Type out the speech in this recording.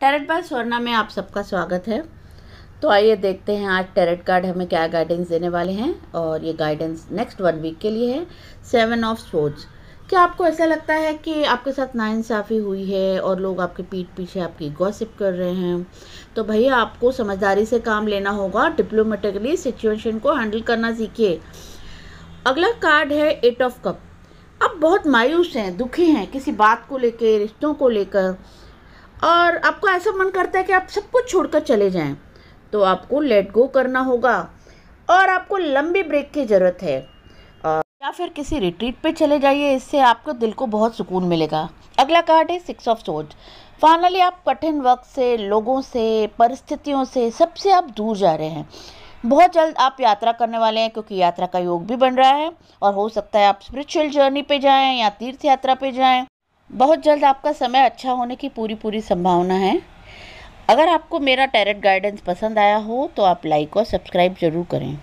tarot bye Swarna में आप सबका स्वागत है तो आइए देखते हैं आज टेरेट कार्ड हमें क्या गाइडेंस देने वाले हैं और ये गाइडेंस नेक्स्ट वन वीक के लिए है सेवन ऑफ स्पोर्ट्स क्या आपको ऐसा लगता है कि आपके साथ नाइंसाफ़ी हुई है और लोग आपके पीठ पीछे आपकी गॉसिप कर रहे हैं तो भैया आपको समझदारी से काम लेना होगा डिप्लोमेटिकली सिचुएशन को हैंडल करना सीखिए अगला कार्ड है एट ऑफ कप आप बहुत मायूस हैं दुखी हैं किसी बात को लेकर रिश्तों को लेकर और आपको ऐसा मन करता है कि आप सब कुछ छोड़कर चले जाएं तो आपको लेट गो करना होगा और आपको लंबी ब्रेक की ज़रूरत है या फिर किसी रिट्रीट पे चले जाइए इससे आपको दिल को बहुत सुकून मिलेगा अगला कार्ड है सिक्स ऑफ सोच फाइनली आप कठिन वक्त से लोगों से परिस्थितियों से सबसे आप दूर जा रहे हैं बहुत जल्द आप यात्रा करने वाले हैं क्योंकि यात्रा का योग भी बन रहा है और हो सकता है आप स्पिरिचुअल जर्नी पे जाएं या तीर्थ यात्रा पे जाएं बहुत जल्द आपका समय अच्छा होने की पूरी पूरी संभावना है अगर आपको मेरा टैरेट गाइडेंस पसंद आया हो तो आप लाइक और सब्सक्राइब ज़रूर करें